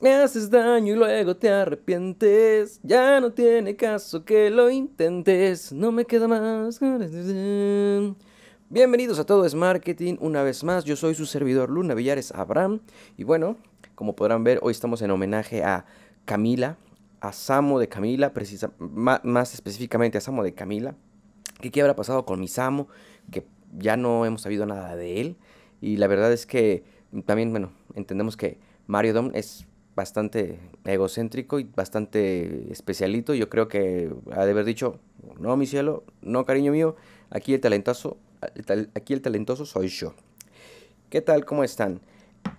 me haces daño y luego te arrepientes. Ya no tiene caso que lo intentes, no me queda más. Bienvenidos a Todo es Marketing una vez más. Yo soy su servidor Luna Villares Abraham. Y bueno, como podrán ver, hoy estamos en homenaje a Camila, a Samo de Camila, precisa, más, específicamente a Samo de Camila. Que ¿Qué habrá pasado con mi Samo? Que ya no hemos sabido nada de él. Y la verdad es que también, bueno, entendemos que Mario Dom es bastante egocéntrico y bastante especialito. Yo creo que ha de haber dicho, no, mi cielo, no, cariño mío, aquí el talentoso, aquí el talentoso soy yo. ¿Qué tal? ¿Cómo están?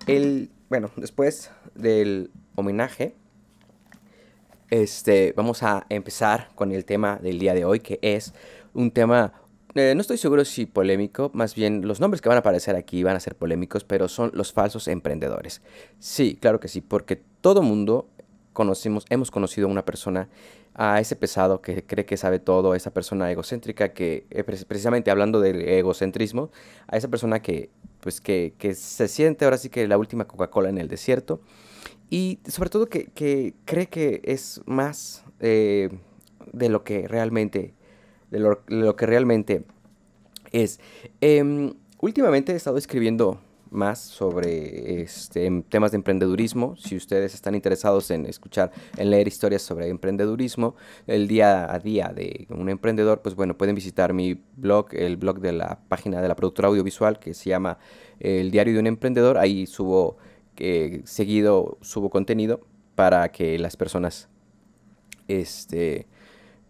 El, bueno, después del homenaje, este, vamos a empezar con el tema del día de hoy, que es un tema eh, no estoy seguro si polémico, más bien los nombres que van a aparecer aquí van a ser polémicos, pero son los falsos emprendedores. Sí, claro que sí, porque todo mundo conocimos, hemos conocido a una persona, a ese pesado que cree que sabe todo, a esa persona egocéntrica que, eh, precisamente hablando del egocentrismo, a esa persona que, pues, que, se siente ahora sí que la última Coca-Cola en el desierto y sobre todo que, cree que es más eh, de lo que realmente de lo, que realmente es. Em, últimamente he estado escribiendo más sobre este, em, temas de emprendedurismo. Si ustedes están interesados en escuchar, en leer historias sobre emprendedurismo, el día a día de un emprendedor, pues bueno, pueden visitar mi blog, el blog de la página de la productora audiovisual que se llama eh, El Diario de un Emprendedor. Ahí subo, eh, seguido subo contenido para que las personas este,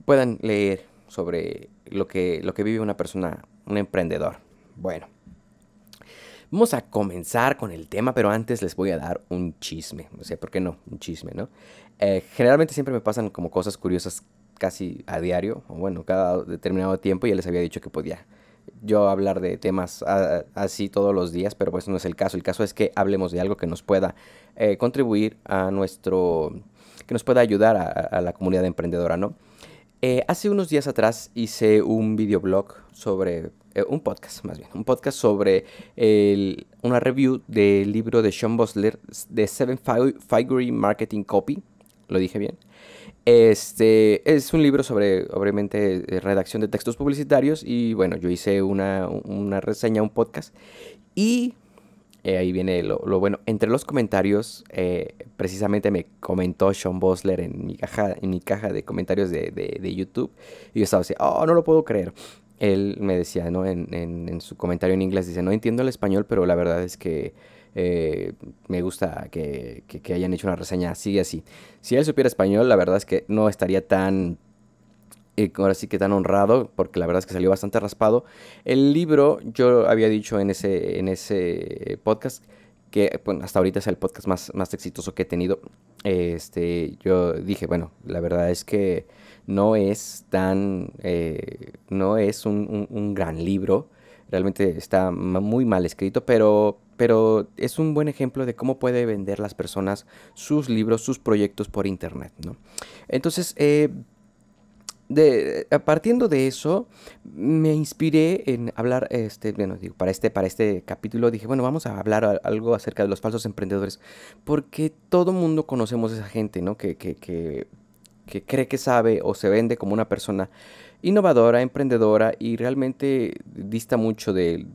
puedan leer sobre lo que, lo que vive una persona, un emprendedor. Bueno, vamos a comenzar con el tema, pero antes les voy a dar un chisme. O sea, ¿por qué no? Un chisme, ¿no? Eh, generalmente siempre me pasan como cosas curiosas casi a diario, o bueno, cada determinado tiempo. Ya les había dicho que podía yo hablar de temas ah, así todos los días, pero pues no es el caso. El caso es que hablemos de algo que nos pueda eh, contribuir a nuestro, que nos pueda ayudar a la comunidad emprendedora, ¿no? Eh, hace unos días atrás hice un videoblog sobre, eh, un podcast más bien, un podcast sobre una review del libro de Sean Bosler de Seven Figure Marketing Copy, lo dije bien. Este es un libro sobre, obviamente, eh, redacción de textos publicitarios y bueno, yo hice una, una reseña, un podcast y eh, ahí viene lo, bueno. Entre los comentarios, eh, precisamente me comentó Sean Bosler en mi caja, en mi caja de comentarios de, YouTube. Y yo estaba así, oh, no lo puedo creer. Él me decía, ¿no? En, su comentario en inglés, dice, no entiendo el español, pero la verdad es que eh, me gusta que, que hayan hecho una reseña así y así. Si él supiera español, la verdad es que no estaría tan eh, ahora sí que tan honrado, porque la verdad es que salió bastante raspado. El libro, yo había dicho en ese, en ese podcast, que hasta ahorita es el podcast más, más exitoso que he tenido. Este, yo dije, bueno, la verdad es que no es tan, eh, no es un, gran libro. Realmente está muy mal escrito, pero, pero es un buen ejemplo de cómo puede vender las personas sus libros, sus proyectos por internet, ¿no? Entonces, eh, de, eh, partiendo de eso, me inspiré en hablar, este, bueno, digo, para este, para este capítulo dije, bueno, vamos a hablar algo acerca de los falsos emprendedores, porque todo mundo conocemos a esa gente, ¿no? Que, que, que, que cree que sabe o se vende como una persona innovadora, emprendedora y realmente dista mucho de,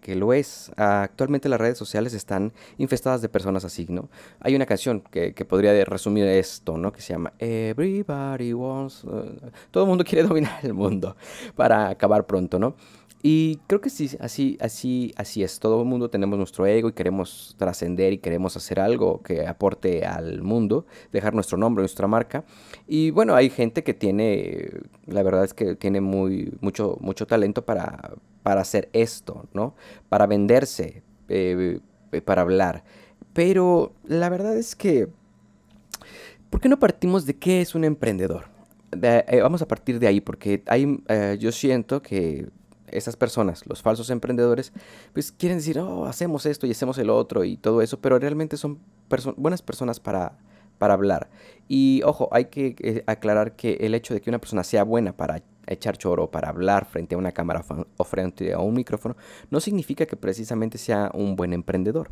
que lo es. Actualmente las redes sociales están infestadas de personas así, ¿no? Hay una canción que, podría resumir esto, ¿no? Que se llama Everybody Wants... Eh, todo el mundo quiere dominar el mundo para acabar pronto, ¿no? Y creo que sí, así, así, así es. Todo el mundo tenemos nuestro ego y queremos trascender y queremos hacer algo que aporte al mundo, dejar nuestro nombre, nuestra marca. Y bueno, hay gente que tiene, la verdad es que tiene muy, mucho, mucho talento para, para hacer esto, ¿no? Para venderse, eh, para hablar. Pero la verdad es que, ¿por qué no partimos de qué es un emprendedor? Eh, vamos a partir de ahí, porque hay, eh, yo siento que esas personas, los falsos emprendedores, pues quieren decir, oh, hacemos esto y hacemos el otro y todo eso, pero realmente son buenas personas para, para hablar. Y ojo, hay que eh, aclarar que el hecho de que una persona sea buena para echar choro, para hablar frente a una cámara o frente a un micrófono, no significa que precisamente sea un buen emprendedor.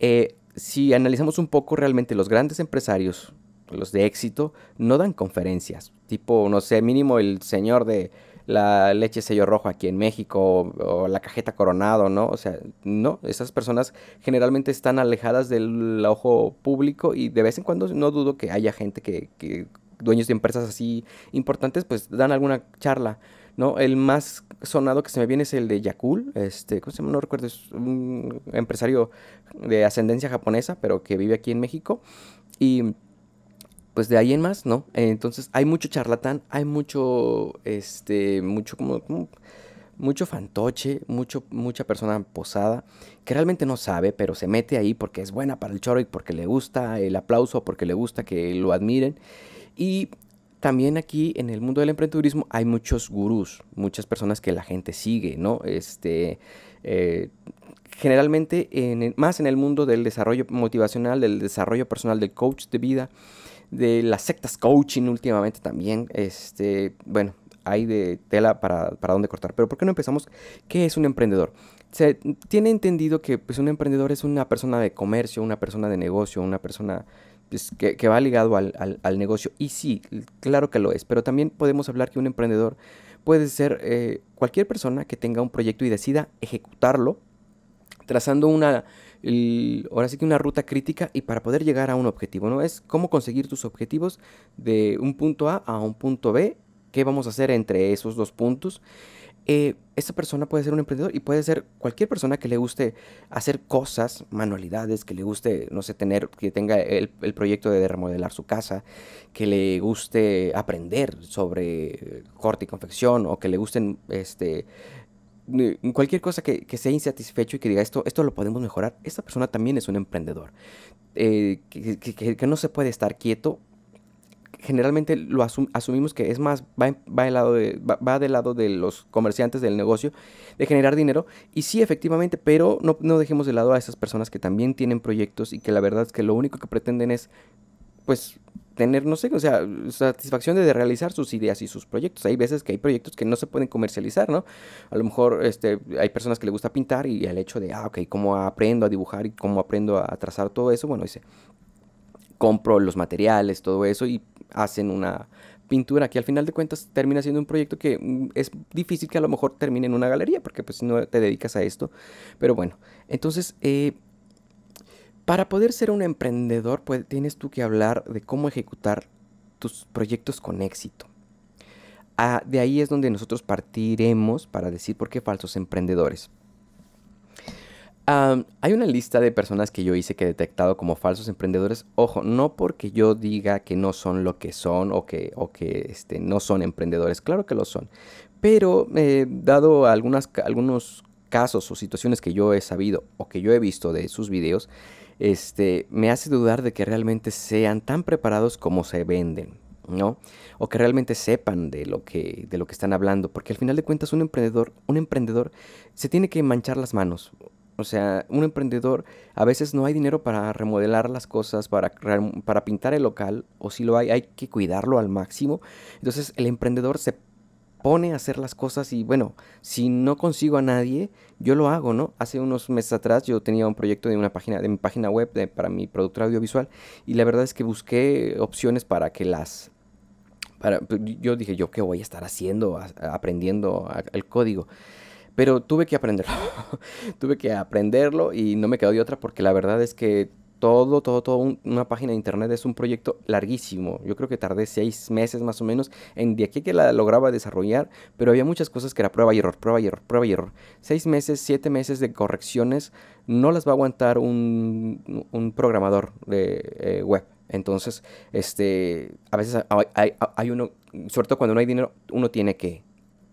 Eh, si analizamos un poco, realmente los grandes empresarios, los de éxito, no dan conferencias. Tipo, no sé, mínimo el señor de la leche sello rojo aquí en México o, la cajeta coronado, ¿no? O sea, no, esas personas generalmente están alejadas del ojo público y de vez en cuando no dudo que haya gente que, dueños de empresas así importantes pues dan alguna charla. ¿no? El más sonado que se me viene es el de Yakul, este, ¿cómo se llama? No recuerdo, es un empresario de ascendencia japonesa, pero que vive aquí en México. Y pues de ahí en más, ¿no? Entonces hay mucho charlatán, hay mucho, este, mucho como, mucho fantoche, mucho, mucha persona posada, que realmente no sabe, pero se mete ahí porque es buena para el choro y porque le gusta el aplauso, porque le gusta que lo admiren. Y también aquí en el mundo del emprendedurismo hay muchos gurús, muchas personas que la gente sigue, ¿no? Este, eh, generalmente, más en el mundo del desarrollo motivacional, del desarrollo personal, del coach de vida, de las sectas coaching últimamente también. Este, bueno, hay de tela para, para dónde cortar. Pero ¿por qué no empezamos? ¿Qué es un emprendedor? Se tiene entendido que pues, un emprendedor es una persona de comercio, una persona de negocio, una persona pues, que, va ligado al, negocio. Y sí, claro que lo es, pero también podemos hablar que un emprendedor puede ser eh, cualquier persona que tenga un proyecto y decida ejecutarlo, trazando una ahora sí que una ruta crítica y para poder llegar a un objetivo, ¿no? Es cómo conseguir tus objetivos de un punto A a un punto B, qué vamos a hacer entre esos dos puntos. Eh, esta persona puede ser un emprendedor y puede ser cualquier persona que le guste hacer cosas, manualidades, que le guste, no sé, tener, que tenga el, el proyecto de remodelar su casa, que le guste aprender sobre corte y confección o que le gusten este, cualquier cosa que, sea insatisfecho y que diga esto, esto lo podemos mejorar, esta persona también es un emprendedor. Eh, que, no se puede estar quieto. Generalmente lo asumimos que es más, va, va, del lado de, va, lado de los comerciantes del negocio, de generar dinero. Y sí, efectivamente, pero no, no dejemos de lado a esas personas que también tienen proyectos y que la verdad es que lo único que pretenden es, pues, tener, no sé, o sea, satisfacción de realizar sus ideas y sus proyectos. Hay veces que hay proyectos que no se pueden comercializar, ¿no? A lo mejor este, hay personas que le gusta pintar y el hecho de, ah, ok, ¿cómo aprendo a dibujar y cómo aprendo a trazar todo eso? Bueno, dice, compro los materiales, todo eso y hacen una pintura que al final de cuentas termina siendo un proyecto que mm, es difícil que a lo mejor termine en una galería porque pues si no te dedicas a esto pero bueno entonces eh, para poder ser un emprendedor, pues, tienes tú que hablar de cómo ejecutar tus proyectos con éxito. Ah, de ahí es donde nosotros partiremos para decir por qué falsos emprendedores. hay una lista de personas que yo hice que he detectado como falsos emprendedores. Ojo, no porque yo diga que no son lo que son o que, o que este, no son emprendedores. Claro que lo son. Pero eh, dado algunos casos o situaciones que yo he sabido o que yo he visto de sus videos, este, me hace dudar de que realmente sean tan preparados como se venden, ¿no? O que realmente sepan de lo que, de lo que están hablando, porque al final de cuentas un emprendedor, un emprendedor se tiene que manchar las manos. O sea, un emprendedor a veces no hay dinero para remodelar las cosas, para, para pintar el local, o si lo hay, hay que cuidarlo al máximo. Entonces el emprendedor se pone a hacer las cosas y bueno, si no consigo a nadie, yo lo hago, ¿no? Hace unos meses atrás yo tenía un proyecto de una página, de mi página web para mi productor audiovisual y la verdad es que busqué opciones para que las... Para, pues, yo dije, ¿yo qué voy a estar haciendo, aprendiendo el código? Pero tuve que aprenderlo, tuve que aprenderlo y no me quedó de otra porque la verdad es que todo, todo, todo una página de internet es un proyecto larguísimo. Yo creo que tardé seis meses más o menos en de aquí que la lograba desarrollar, pero había muchas cosas que era prueba y error, prueba y error, prueba y error. Seis meses, siete meses de correcciones no las va a aguantar un, programador de eh, web. Entonces, este, a veces hay, uno, sobre todo cuando no hay dinero, uno tiene que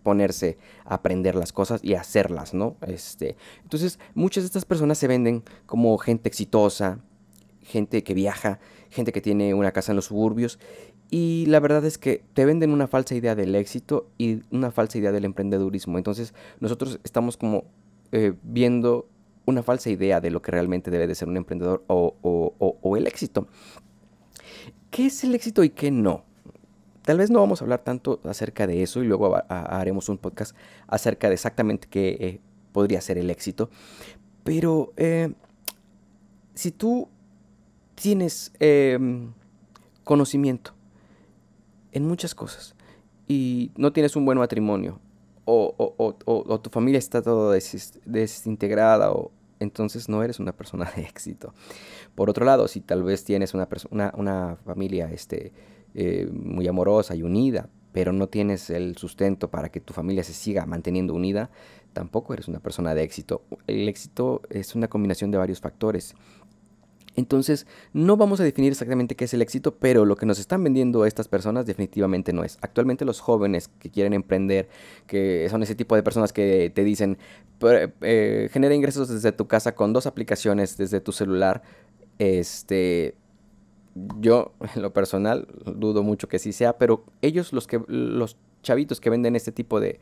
ponerse a aprender las cosas y hacerlas, ¿no? Este, entonces, muchas de estas personas se venden como gente exitosa, gente que viaja, gente que tiene una casa en los suburbios. Y la verdad es que te venden una falsa idea del éxito y una falsa idea del emprendedurismo. Entonces nosotros estamos como eh, viendo una falsa idea de lo que realmente debe de ser un emprendedor o, el éxito. ¿Qué es el éxito y qué no? tal vez no vamos a hablar tanto acerca de eso y luego haremos un podcast acerca de exactamente qué eh, podría ser el éxito. Pero eh, si tú tienes em, conocimiento en muchas cosas y no tienes un buen matrimonio o, tu familia está todo desintegrada o entonces no eres una persona de éxito. Por otro lado, si tal vez tienes una, familia este, eh, muy amorosa y unida, pero no tienes el sustento para que tu familia se siga manteniendo unida, tampoco eres una persona de éxito. El éxito es una combinación de varios factores entonces, no vamos a definir exactamente qué es el éxito, pero lo que nos están vendiendo estas personas definitivamente no es. Actualmente los jóvenes que quieren emprender, que son ese tipo de personas que te dicen, eh, genera ingresos desde tu casa con dos aplicaciones desde tu celular, este... Yo, en lo personal, dudo mucho que sí sea, pero ellos los que, los chavitos que venden este tipo de,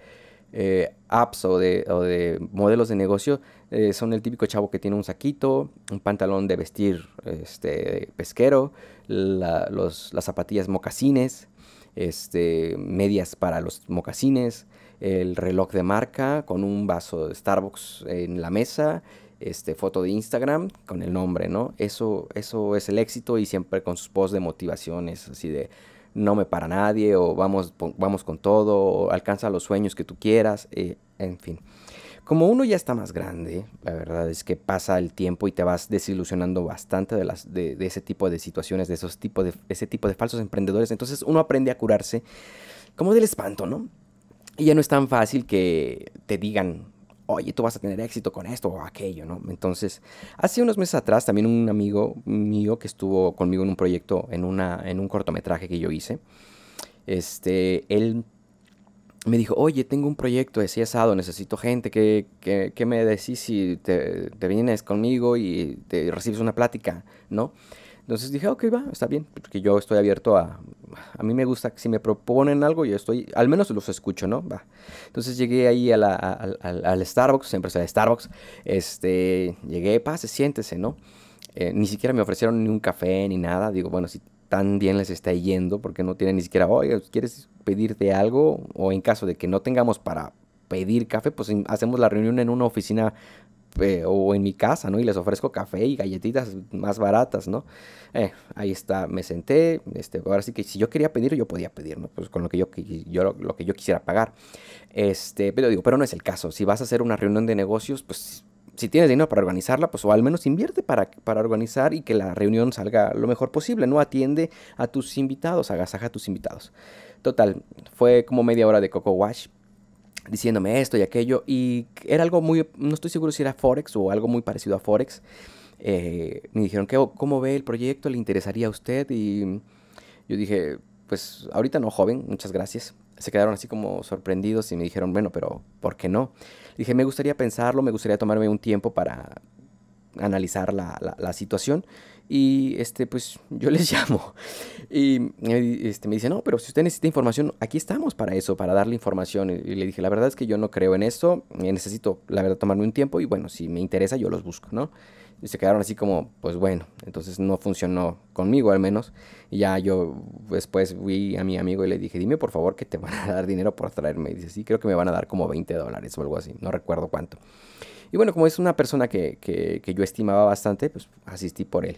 eh, apps o de, modelos de negocio eh, son el típico chavo que tiene un saquito, un pantalón de vestir este, pesquero, las zapatillas mocasines, este, medias para los mocasines, el reloj de marca con un vaso de Starbucks en la mesa, este, foto de Instagram con el nombre, ¿no? Eso, eso es el éxito y siempre con sus posts de motivaciones, así de no me para nadie o vamos, vamos con todo o alcanza los sueños que tú quieras, eh, en fin. Como uno ya está más grande, la verdad es que pasa el tiempo y te vas desilusionando bastante de, las, ese tipo de situaciones, de, esos de ese tipo de falsos emprendedores. Entonces uno aprende a curarse como del espanto, ¿no? Y ya no es tan fácil que te digan oye, tú vas a tener éxito con esto o aquello, ¿no? Entonces, hace unos meses atrás también un amigo mío que estuvo conmigo en un proyecto, en, una, en un cortometraje que yo hice, este, él me dijo, oye, tengo un proyecto de asado, necesito gente, que, me decís si te, te vienes conmigo y te recibes una plática, ¿no? Entonces dije, ah, ok, va, está bien, porque yo estoy abierto a... A mí me gusta, que si me proponen algo, yo estoy, al menos los escucho, ¿no? Va. Entonces llegué ahí a la, al Starbucks, siempre de Starbucks, este, llegué, pase, siéntese, ¿no? Eh, ni siquiera me ofrecieron ni un café ni nada, digo, bueno, si tan bien les está yendo, porque no tienen ni siquiera, oye, ¿quieres pedirte algo? O en caso de que no tengamos para pedir café, pues hacemos la reunión en una oficina eh, o en mi casa, ¿no? Y les ofrezco café y galletitas más baratas, ¿no? Eh, ahí está, me senté, este, ahora sí que si yo quería pedir, yo podía pedir, ¿no? Pues con lo que yo, yo lo, que yo quisiera pagar. Este, pero digo, pero no es el caso. Si vas a hacer una reunión de negocios, pues si tienes dinero para organizarla, pues o al menos invierte para, para organizar y que la reunión salga lo mejor posible, ¿no? Atiende a tus invitados, agasaja a tus invitados. Total, fue como media hora de Coco Wash diciéndome esto y aquello. Y era algo muy, no estoy seguro si era Forex o algo muy parecido a Forex. Eh, me dijeron, ¿cómo ve el proyecto? ¿Le interesaría a usted? Y yo dije, pues ahorita no, joven, muchas gracias. Se quedaron así como sorprendidos y me dijeron, bueno, pero ¿por qué no? Dije, me gustaría pensarlo, me gustaría tomarme un tiempo para analizar la, la, la situación. Y este, pues yo les llamo. Y este, me dice, no, pero si usted necesita información, aquí estamos para eso, para darle información. Y le dije, la verdad es que yo no creo en esto, eh, necesito, la verdad, tomarme un tiempo y bueno, si me interesa, yo los busco, ¿no? Y se quedaron así como, pues bueno, entonces no funcionó conmigo al menos. Y ya yo después fui a mi amigo y le dije, dime por favor que te van a dar dinero por traerme. Y dice, sí, creo que me van a dar como 20 dólares o algo así, no recuerdo cuánto. Y bueno, como es una persona que yo estimaba bastante, pues asistí por él.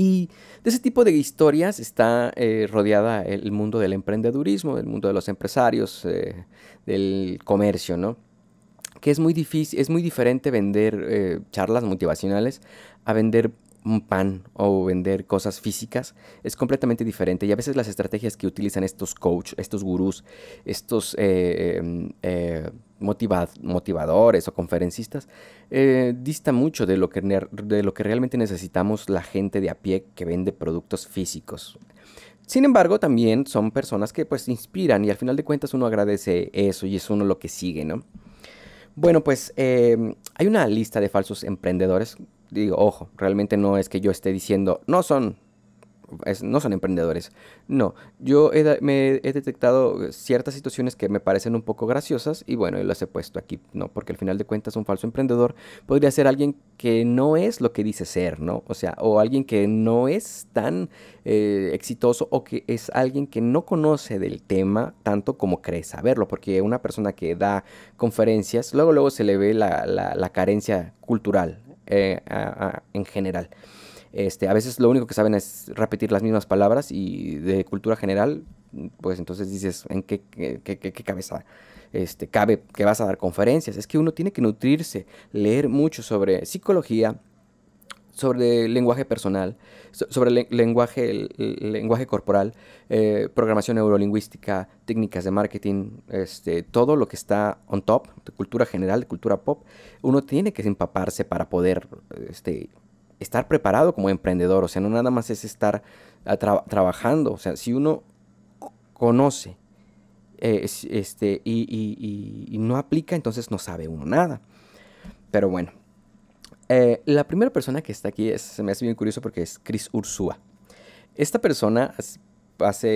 Y de ese tipo de historias está eh, rodeada el mundo del emprendedurismo, el mundo de los empresarios, eh, del comercio, ¿no? Que es muy difícil, es muy diferente vender eh, charlas motivacionales a vender un pan o vender cosas físicas es completamente diferente y a veces las estrategias que utilizan estos coach, estos gurús, estos em, motivadores o conferencistas, eh, dista mucho de lo, que de lo que realmente necesitamos la gente de a pie que vende productos físicos. Sin embargo, también son personas que pues inspiran y al final de cuentas uno agradece eso y es uno lo que sigue, ¿no? Bueno, pues em, hay una lista de falsos emprendedores. Digo, ojo, realmente no es que yo esté diciendo, no son no son emprendedores. No, yo he, me he detectado ciertas situaciones que me parecen un poco graciosas y bueno, yo las he puesto aquí, ¿no? Porque al final de cuentas un falso emprendedor podría ser alguien que no es lo que dice ser, ¿no? O sea, o alguien que no es tan eh, exitoso o que es alguien que no conoce del tema tanto como cree saberlo, porque una persona que da conferencias, luego luego se le ve la, carencia cultural eh, en general. Este, a veces lo único que saben es repetir las mismas palabras y de cultura general, pues entonces dices, ¿en qué, cabeza este, cabe que vas a dar conferencias? Es que uno tiene que nutrirse, leer mucho sobre psicología, sobre lenguaje personal, sobre lenguaje, lenguaje corporal, eh, programación neurolingüística, técnicas de marketing, este, todo lo que está on top, de cultura general, de cultura pop, uno tiene que empaparse para poder este, estar preparado como emprendedor, o sea, no nada más es estar ah, trabajando, o sea, si uno conoce eh, este, y, no aplica, entonces no sabe uno nada. Pero bueno, eh, la primera persona que está aquí es, se me hace bien curioso porque es Chris Ursúa. Esta persona hace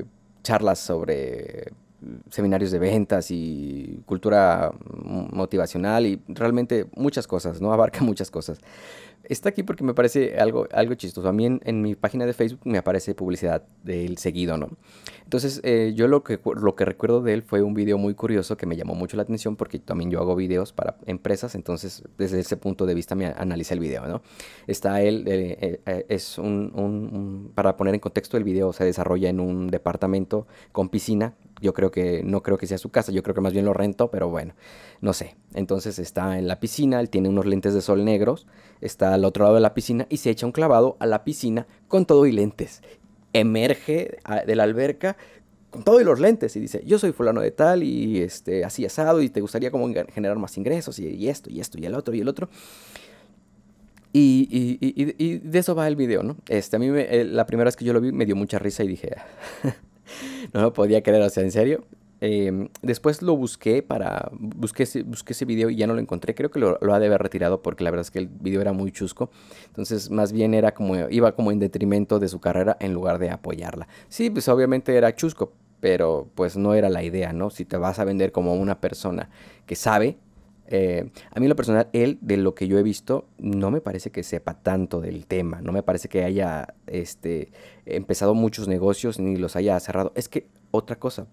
eh, charlas sobre seminarios de ventas y cultura mm, motivacional y realmente muchas cosas, ¿no? Abarca muchas cosas está aquí porque me parece algo, algo chistoso. A mí en, mi página de Facebook me aparece publicidad del seguido, ¿no? Entonces eh, yo lo que, lo que recuerdo de él fue un video muy curioso que me llamó mucho la atención porque también yo hago videos para empresas, entonces desde ese punto de vista me analiza el video, ¿no? Está él, eh, eh, es un, un, para poner en contexto el video se desarrolla en un departamento con piscina yo creo que no creo que sea su casa, yo creo que más bien lo rento, pero bueno, no sé. Entonces está en la piscina, él tiene unos lentes de sol negros, está al otro lado de la piscina y se echa un clavado a la piscina con todo y lentes. Emerge ah, de la alberca con todo y los lentes y dice, yo soy fulano de tal y este, así asado y te gustaría como generar más ingresos y, esto y esto y el otro y el otro. Y, de eso va el video, ¿no? Este, a mí eh, la primera vez que yo lo vi me dio mucha risa y dije, no podía creer, o sea, en serio, Em, después lo busqué para. Busqué, busqué ese video y ya no lo encontré. Creo que lo, ha de haber retirado porque la verdad es que el video era muy chusco. Entonces, más bien era como. iba como en detrimento de su carrera en lugar de apoyarla. Sí, pues obviamente era chusco, pero pues no era la idea, ¿no? Si te vas a vender como una persona que sabe. Eh, a mí lo personal, él, de lo que yo he visto, no me parece que sepa tanto del tema, no me parece que haya este, empezado muchos negocios ni los haya cerrado. Es que otra cosa,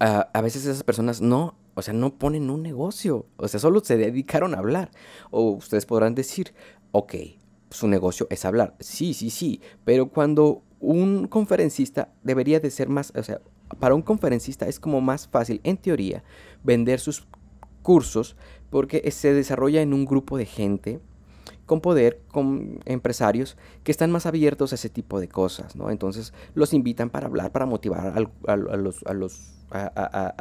a veces esas personas no, o sea, no ponen un negocio, o sea, solo se dedicaron a hablar. O ustedes podrán decir, ok, su negocio es hablar. Sí, sí, sí, pero cuando un conferencista debería de ser más, o sea, para un conferencista es como más fácil, en teoría, vender sus cursos porque se desarrolla en un grupo de gente con poder, con empresarios que están más abiertos a ese tipo de cosas, ¿no? Entonces los invitan para hablar, para motivar a,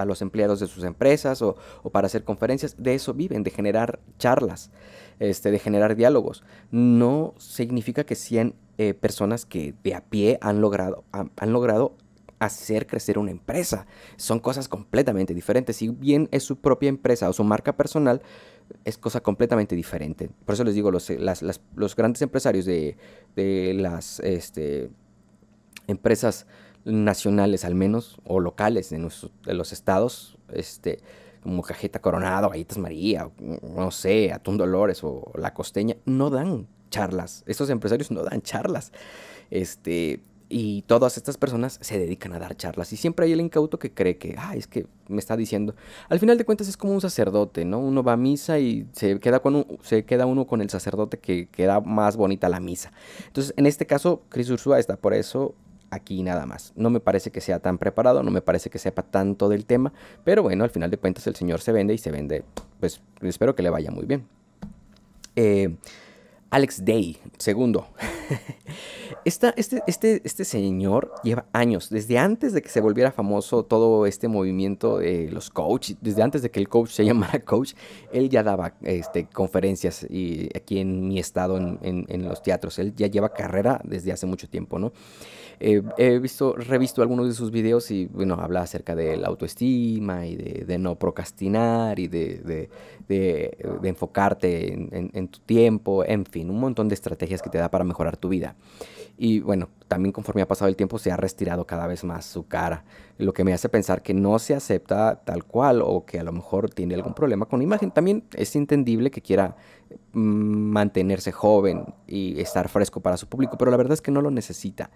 los, empleados de sus empresas o, para hacer conferencias. De eso viven, de generar charlas, este, de generar diálogos. No significa que sean eh, personas que de a pie han logrado, han logrado hacer crecer una empresa. Son cosas completamente diferentes. Si bien es su propia empresa o su marca personal, es cosa completamente diferente. Por eso les digo, los, los grandes empresarios de, las este, empresas nacionales al menos, o locales de, los estados, este, como Cajeta Coronado, Galletas María, no sé, Atún Dolores o La Costeña, no dan charlas. Estos empresarios no dan charlas. Este, y todas estas personas se dedican a dar charlas y siempre hay el incauto que cree que, ah, es que me está diciendo. Al final de cuentas es como un sacerdote, ¿no? Uno va a misa y se queda, con se queda uno con el sacerdote que queda más bonita la misa. Entonces, en este caso, Chris Ursúa está por eso aquí nada más. No me parece que sea tan preparado, no me parece que sepa tanto del tema, pero bueno, al final de cuentas el señor se vende y se vende, pues espero que le vaya muy bien. Eh, Alex Day, segundo. este, este, este, señor lleva años, desde antes de que se volviera famoso todo este movimiento de los coaches, desde antes de que el coach se llamara coach, él ya daba este, conferencias y aquí en mi estado, en, en los teatros. Él ya lleva carrera desde hace mucho tiempo, ¿no? Eh, he visto, revisto algunos de sus videos y bueno, habla acerca de la autoestima y de, no procrastinar y de, enfocarte en tu tiempo, en fin, un montón de estrategias que te da para mejorar tu vida y bueno, también conforme ha pasado el tiempo se ha retirado cada vez más su cara, lo que me hace pensar que no se acepta tal cual o que a lo mejor tiene algún problema con la imagen. También es entendible que quiera mm, mantenerse joven y estar fresco para su público, pero la verdad es que no lo necesita.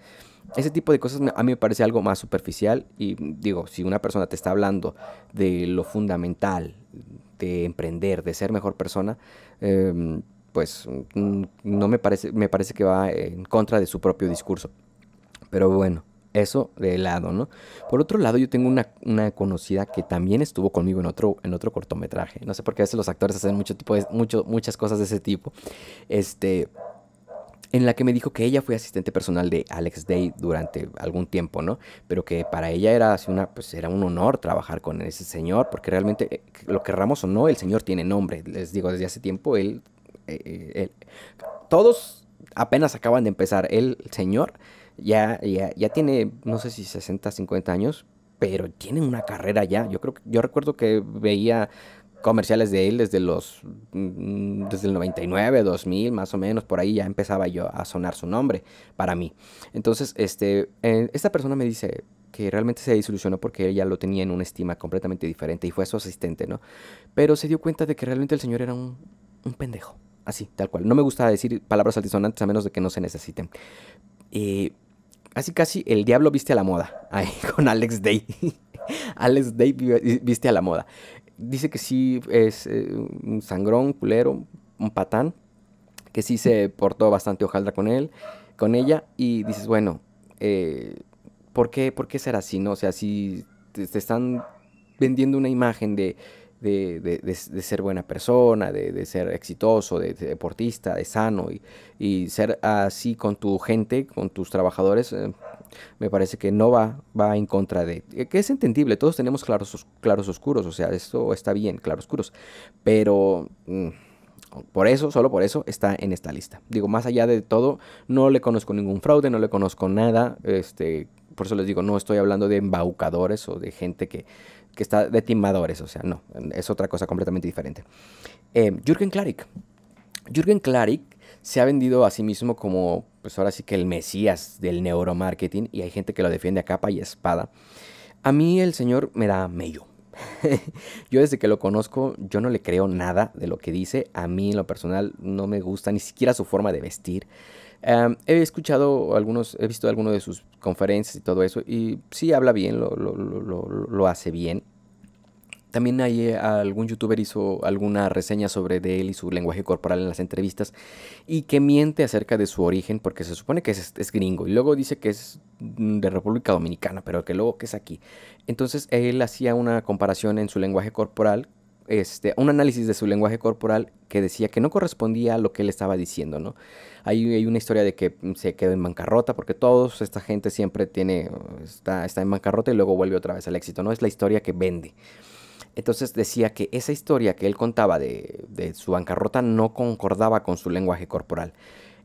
Ese tipo de cosas a mí me parece algo más superficial y digo, si una persona te está hablando de lo fundamental, de emprender, de ser mejor persona, eh, pues mm, no me parece, me parece que va en contra de su propio discurso. Pero bueno, eso de lado, ¿no? Por otro lado, yo tengo una, conocida que también estuvo conmigo en otro, en otro cortometraje. No sé por qué a veces los actores hacen mucho tipo de, muchas cosas de ese tipo. Este. En la que me dijo que ella fue asistente personal de Alex Day durante algún tiempo, ¿no? Pero que para ella era así una, pues era un honor trabajar con ese señor, porque realmente, eh, lo querramos o no, el señor tiene nombre. Les digo, desde hace tiempo él eh, eh, todos apenas acaban de empezar. El señor ya, ya, tiene, no sé si 60, 50 años, pero tiene una carrera ya. Yo creo yo recuerdo que veía comerciales de él desde los mm, desde el 99, 2000 más o menos por ahí ya empezaba yo a sonar su nombre para mí. Entonces, este eh, esta persona me dice que realmente se disolucionó porque ella lo tenía en una estima completamente diferente y fue su asistente, ¿no? Pero se dio cuenta de que realmente el señor era un, un pendejo así, tal cual. No me gusta decir palabras altisonantes a menos de que no se necesiten. Eh, así casi el diablo viste a la moda, ahí con Alex Day. Alex Day viste a la moda. Dice que sí es eh, un sangrón, culero, un patán, que sí se portó bastante hojaldra con él, con ella, y dices, bueno, eh, ¿por, qué, ¿por qué será así? No? O sea, si te están vendiendo una imagen de de, ser buena persona, de, ser exitoso, de, deportista, de sano y, ser así con tu gente, con tus trabajadores, eh, me parece que no va, va en contra de... Eh, que es entendible, todos tenemos claros, claros oscuros, o sea, esto está bien, claros oscuros, pero... Mm, por eso, solo por eso, está en esta lista. Digo, más allá de todo, no le conozco ningún fraude, no le conozco nada este, por eso les digo, no estoy hablando de embaucadores o de gente que, está de timadores, o sea, no, es otra cosa completamente diferente. Eh, Jürgen Klarik. Jürgen Klarik se ha vendido a sí mismo como, pues ahora sí que el mesías del neuromarketing y hay gente que lo defiende a capa y espada. A mí el señor me da mello. yo desde que lo conozco, yo no le creo nada de lo que dice. A mí en lo personal no me gusta ni siquiera su forma de vestir. Em, he escuchado algunos, he visto algunas de sus conferencias y todo eso, y sí habla bien, lo, hace bien. También hay eh, algún youtuber hizo alguna reseña sobre de él y su lenguaje corporal en las entrevistas y que miente acerca de su origen porque se supone que es, es gringo y luego dice que es de República Dominicana, pero que luego que es aquí. Entonces él hacía una comparación en su lenguaje corporal este, un análisis de su lenguaje corporal que decía que no correspondía a lo que él estaba diciendo, ¿no? Hay, hay una historia de que se quedó en bancarrota, porque toda esta gente siempre tiene, está, está en bancarrota y luego vuelve otra vez al éxito, ¿no? Es la historia que vende. Entonces decía que esa historia que él contaba de, de su bancarrota no concordaba con su lenguaje corporal.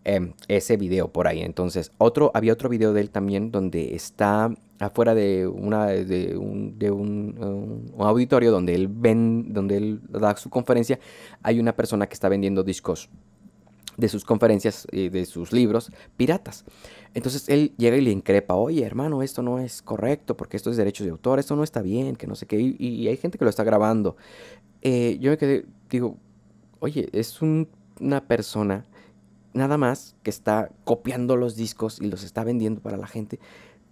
Em, ese video por ahí. Entonces, otro, había otro video de él también donde está afuera de, una, de, un, de un, auditorio donde él, ven, donde él da su conferencia. Hay una persona que está vendiendo discos de sus conferencias y de sus libros piratas. Entonces él llega y le increpa, oye hermano, esto no es correcto porque esto es derechos de autor, esto no está bien, que no sé qué, y, hay gente que lo está grabando. Eh, yo me quedé, digo, oye, es una persona nada más que está copiando los discos y los está vendiendo para la gente.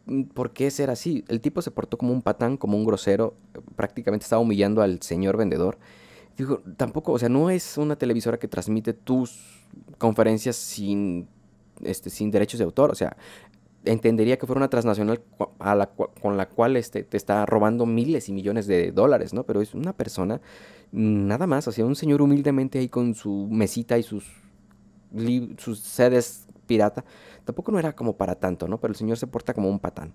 Mm, ¿Por qué ser así? El tipo se portó como un patán, como un grosero, prácticamente estaba humillando al señor vendedor. Digo, tampoco, o sea, no es una televisora que transmite tus conferencias sin, este, sin derechos de autor, o sea, entendería que fuera una transnacional con la cual este, te está robando miles y millones de dólares, ¿no? Pero es una persona, nada más, o sea, un señor humildemente ahí con su mesita y sus sus sedes pirata. Tampoco no era como para tanto, ¿no? Pero el señor se porta como un patán.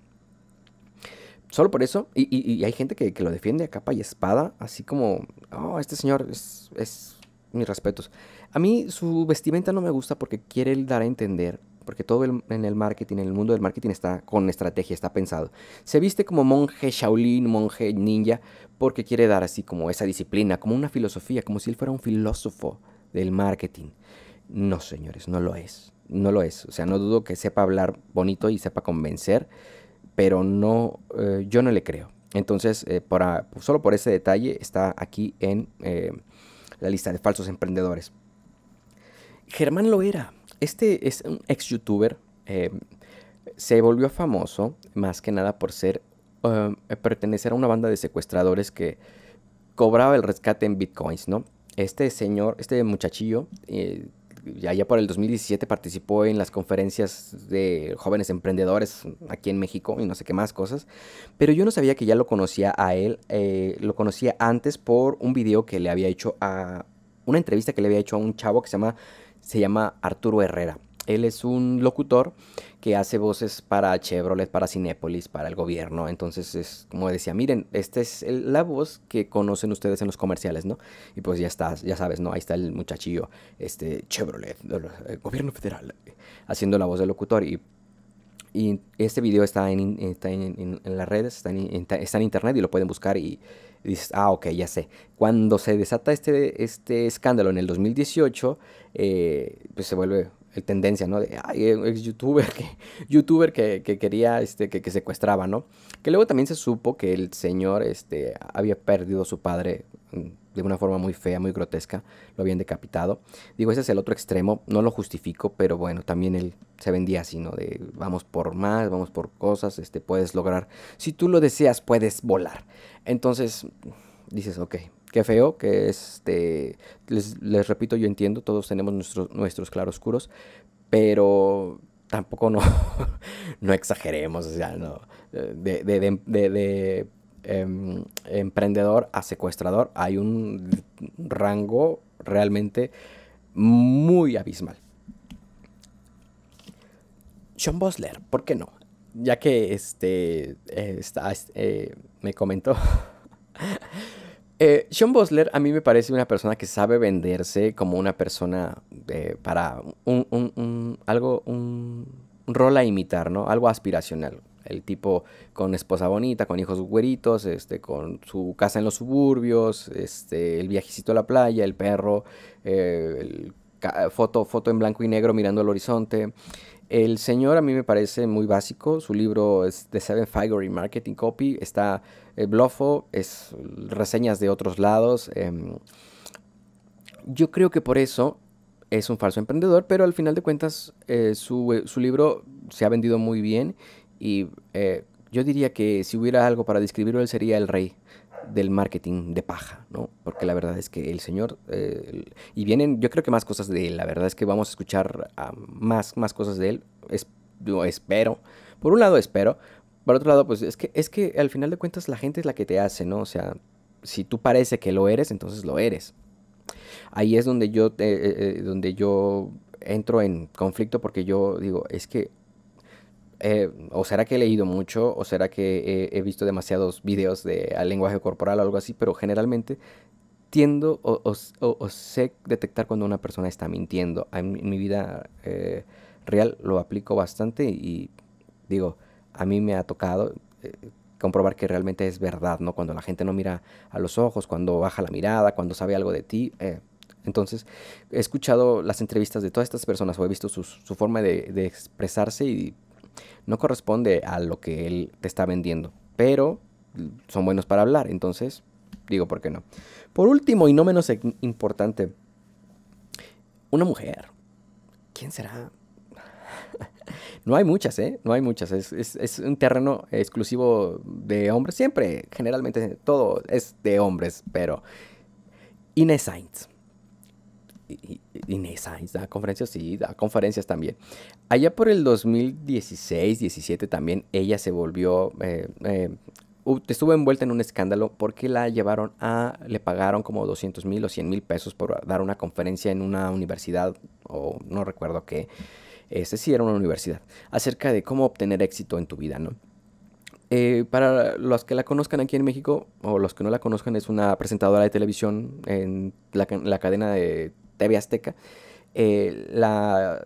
Solo por eso, y, hay gente que, lo defiende a capa y espada, así como, oh, este señor es, es mis respetos. A mí su vestimenta no me gusta porque quiere dar a entender porque todo en el marketing, en el mundo del marketing está con estrategia, está pensado. Se viste como monje Shaolin, monje ninja, porque quiere dar así como esa disciplina, como una filosofía, como si él fuera un filósofo del marketing. No, señores, no lo es. No lo es. O sea, no dudo que sepa hablar bonito y sepa convencer, pero no, eh, yo no le creo. Entonces, eh, solo por ese detalle está aquí en eh, la lista de falsos emprendedores. Germán lo era. este es un ex youtuber, se volvió famoso más que nada por ser, pertenecer a una banda de secuestradores que cobraba el rescate en bitcoins, ¿no? Este señor, este muchachillo, ya por el 2017 participó en las conferencias de jóvenes emprendedores aquí en México y no sé qué más cosas, pero yo no sabía que ya lo conocía a él, eh, lo conocía antes por un video que le había hecho a, una entrevista que le había hecho a un chavo que se llama, se llama Arturo Herrera. Él es un locutor que hace voces para Chevrolet, para Cinépolis, para el gobierno. Entonces es como decía, miren, esta es la voz que conocen ustedes en los comerciales, ¿no? Y pues ya está, ya sabes, ¿no? Ahí está el muchachillo, este Chevrolet, el eh, gobierno federal, haciendo la voz del locutor. Y, este video está en, las redes, está en, internet y lo pueden buscar y, dices, ah, ok, ya sé. Cuando se desata este, este escándalo en el 2018, eh, pues se vuelve tendencia, ¿no? De, ay, eh, ex youtuber que, YouTuber que, que quería, este, que, que, secuestraba, ¿no? Que luego también se supo que el señor, este, había perdido a su padre mm, de una forma muy fea, muy grotesca, lo habían decapitado. Digo, ese es el otro extremo, no lo justifico, pero bueno, también él se vendía así, ¿no? De vamos por más, vamos por cosas, este, puedes lograr, si tú lo deseas, puedes volar. Entonces, dices, ok, qué feo, que este, les, repito, yo entiendo, todos tenemos nuestros, nuestros claroscuros, pero tampoco no, no exageremos, o sea, no, de, de, em, emprendedor a secuestrador hay un rango realmente muy abismal. Sean Bosler, ¿por qué no? Ya que este, eh, eh, me comentó Eh, Sean Bosler a mí me parece una persona que sabe venderse como una persona eh, para un, algo, un, rol a imitar, ¿no? Algo aspiracional. El tipo con esposa bonita, con hijos güeritos, este, con su casa en los suburbios, este, el viajecito a la playa, el perro, eh, foto, foto en blanco y negro mirando al horizonte. El señor a mí me parece muy básico. Su libro es The Seven Figure Marketing Copy. Está eh, blofo, es reseñas de otros lados. Em, yo creo que por eso es un falso emprendedor, pero al final de cuentas eh, su, eh, su, libro se ha vendido muy bien y eh, yo diría que si hubiera algo para describirlo, él sería el rey del marketing de paja, ¿no? Porque la verdad es que el señor, eh, y vienen, yo creo que más cosas de él, la verdad es que vamos a escuchar ah, más, más cosas de él, espero, por un lado espero, por otro lado, pues es que, es que al final de cuentas la gente es la que te hace, ¿no? O sea, si tú parece que lo eres, entonces lo eres. Ahí es donde yo, eh, eh, donde yo entro en conflicto porque yo digo, es que eh, o será que he leído mucho, o será que he, visto demasiados videos de al lenguaje corporal o algo así, pero generalmente tiendo o, sé detectar cuando una persona está mintiendo. En, mi vida eh, real lo aplico bastante y digo, a mí me ha tocado eh, comprobar que realmente es verdad, ¿no? Cuando la gente no mira a los ojos, cuando baja la mirada, cuando sabe algo de ti. Entonces, he escuchado las entrevistas de todas estas personas o he visto su, forma de expresarse y no corresponde a lo que él te está vendiendo, pero son buenos para hablar, entonces digo, ¿por qué no? Por último y no menos e-, importante, una mujer. ¿Quién será? no hay muchas, ¿eh? No hay muchas. Es, es, un terreno exclusivo de hombres. Siempre, generalmente, todo es de hombres, pero Ines Sainz. Inés Sainz da conferencias, sí, da conferencias también. Allá por el 2016, 17 también, ella se volvió, eh, eh, estuvo envuelta en un escándalo porque la llevaron a, le pagaron como 200 mil o 100 mil pesos por dar una conferencia en una universidad o no recuerdo qué, este sí era una universidad, acerca de cómo obtener éxito en tu vida, ¿no? Eh, para los que la conozcan aquí en México o los que no la conozcan, es una presentadora de televisión en la cadena de TV Azteca. Eh, la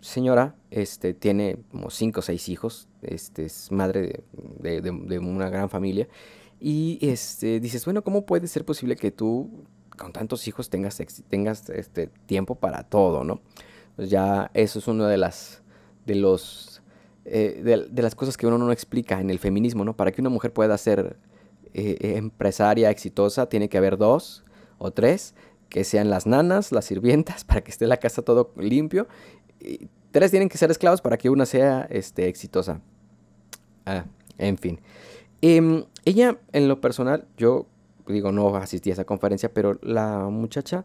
señora este, tiene como cinco o seis hijos, este, es madre de, una gran familia. Y este, dices, bueno, ¿cómo puede ser posible que tú con tantos hijos tengas, tengas este, tiempo para todo, no? Pues ya eso es una de las, de los, eh, de, las cosas que uno no explica en el feminismo, ¿no? Para que una mujer pueda ser eh, empresaria exitosa tiene que haber dos o tres que sean las nanas, las sirvientas, para que esté la casa todo limpio. Y tres tienen que ser esclavos para que una sea este, exitosa. Ah, en fin. Em, ella, en lo personal, yo digo, no asistí a esa conferencia, pero la muchacha,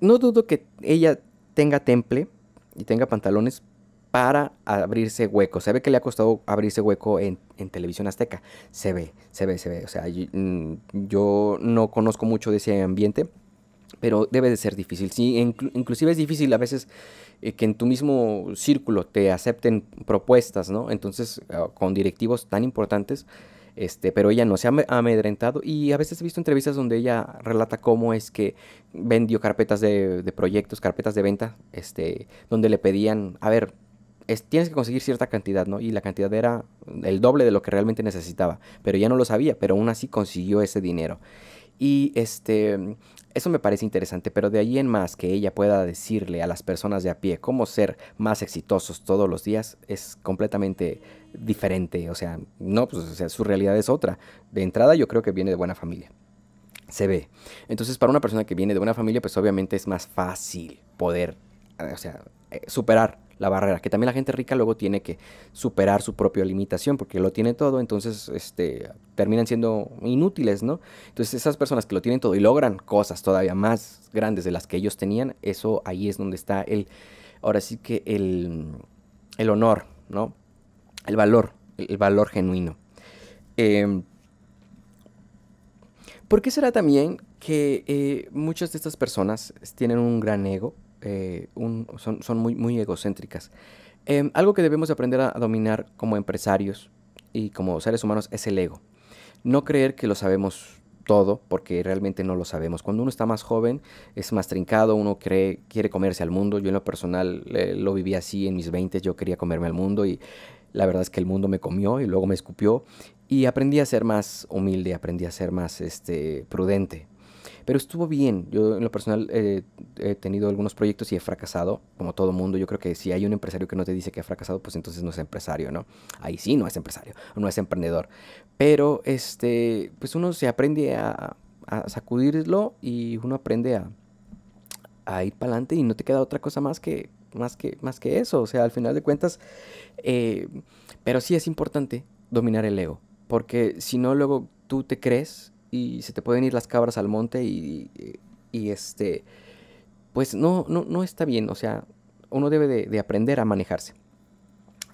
no dudo que ella tenga temple y tenga pantalones para abrirse hueco. Se ve que le ha costado abrirse hueco en, televisión azteca. Se ve, se ve, se ve. O sea, mm, yo no conozco mucho de ese ambiente pero debe de ser difícil. Sí, inclusive es difícil a veces eh, que en tu mismo círculo te acepten propuestas, ¿no? Entonces, ah, con directivos tan importantes, este, pero ella no se ha amedrentado y a veces he visto entrevistas donde ella relata cómo es que vendió carpetas de, proyectos, carpetas de venta, este, donde le pedían, a ver, tienes que conseguir cierta cantidad, ¿no? Y la cantidad era el doble de lo que realmente necesitaba, pero ella no lo sabía, pero aún así consiguió ese dinero. Y este, eso me parece interesante, pero de ahí en más que ella pueda decirle a las personas de a pie cómo ser más exitosos todos los días es completamente diferente. O sea, no, pues sea, su realidad es otra. De entrada yo creo que viene de buena familia. Se ve. Entonces, para una persona que viene de buena familia, pues obviamente es más fácil poder, eh, eh, superar la barrera, que también la gente rica luego tiene que superar su propia limitación porque lo tiene todo, entonces este, terminan siendo inútiles, ¿no? Entonces esas personas que lo tienen todo y logran cosas todavía más grandes de las que ellos tenían, eso ahí es donde está el, ahora sí que el, honor, ¿no? El valor, el valor genuino. Em, ¿Por qué será también que eh, muchas de estas personas tienen un gran ego? Eh, son, muy, egocéntricas. Em, algo que debemos aprender a dominar como empresarios y como seres humanos es el ego. No creer que lo sabemos todo, porque realmente no lo sabemos. Cuando uno está más joven, es más trincado, uno cree, quiere comerse al mundo. Yo en lo personal eh, lo viví así en mis 20, yo quería comerme al mundo y la verdad es que el mundo me comió y luego me escupió. Y aprendí a ser más humilde, aprendí a ser más este, prudente, pero estuvo bien. Yo en lo personal eh, he tenido algunos proyectos y he fracasado, como todo mundo. Yo creo que si hay un empresario que no te dice que ha fracasado, pues entonces no es empresario, ¿no? Ahí sí no es empresario, no es emprendedor. Pero este, pues uno se aprende a, sacudirlo y uno aprende a, a ir para adelante y no te queda otra cosa más que, más que, más que eso. O sea, al final de cuentas, eh, pero sí es importante dominar el ego, porque si no, luego tú te crees y se te pueden ir las cabras al monte y, y, este, pues no, no, está bien, o sea, uno debe de, aprender a manejarse.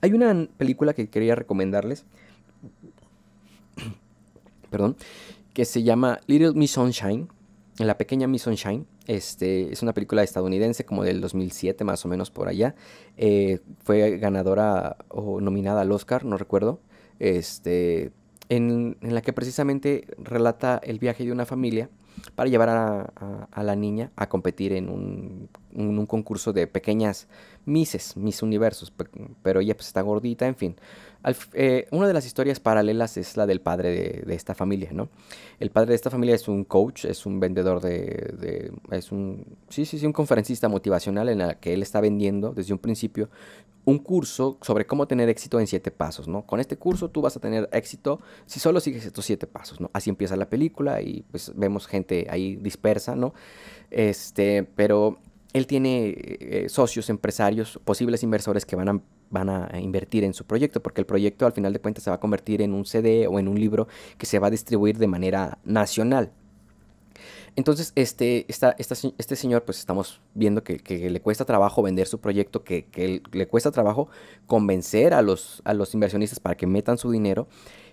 Hay una película que quería recomendarles, perdón, que se llama Little Miss Sunshine, La Pequeña Miss Sunshine. Este, es una película estadounidense como del 2007 más o menos por allá. Eh, fue ganadora o nominada al Oscar, no recuerdo. Este, en, la que precisamente relata el viaje de una familia para llevar a, la niña a competir en un, concurso de pequeñas Misses, Miss Universos, pero ella pues está gordita, en fin. Eh, una de las historias paralelas es la del padre de, esta familia, ¿no? El padre de esta familia es un coach, es un vendedor de, es un, sí, sí, sí, un conferencista motivacional en la que él está vendiendo desde un principio un curso sobre cómo tener éxito en siete pasos, ¿no? Con este curso tú vas a tener éxito si solo sigues estos siete pasos, ¿no? Así empieza la película y pues vemos gente ahí dispersa, ¿no? Este, pero él tiene eh, eh, socios, empresarios, posibles inversores que van a van a eh, invertir en su proyecto, porque el proyecto al final de cuentas se va a convertir en un CD o en un libro que se va a distribuir de manera nacional. Entonces, este, este señor, pues estamos viendo que, le cuesta trabajo vender su proyecto, que, le cuesta trabajo convencer a los, a los inversionistas para que metan su dinero,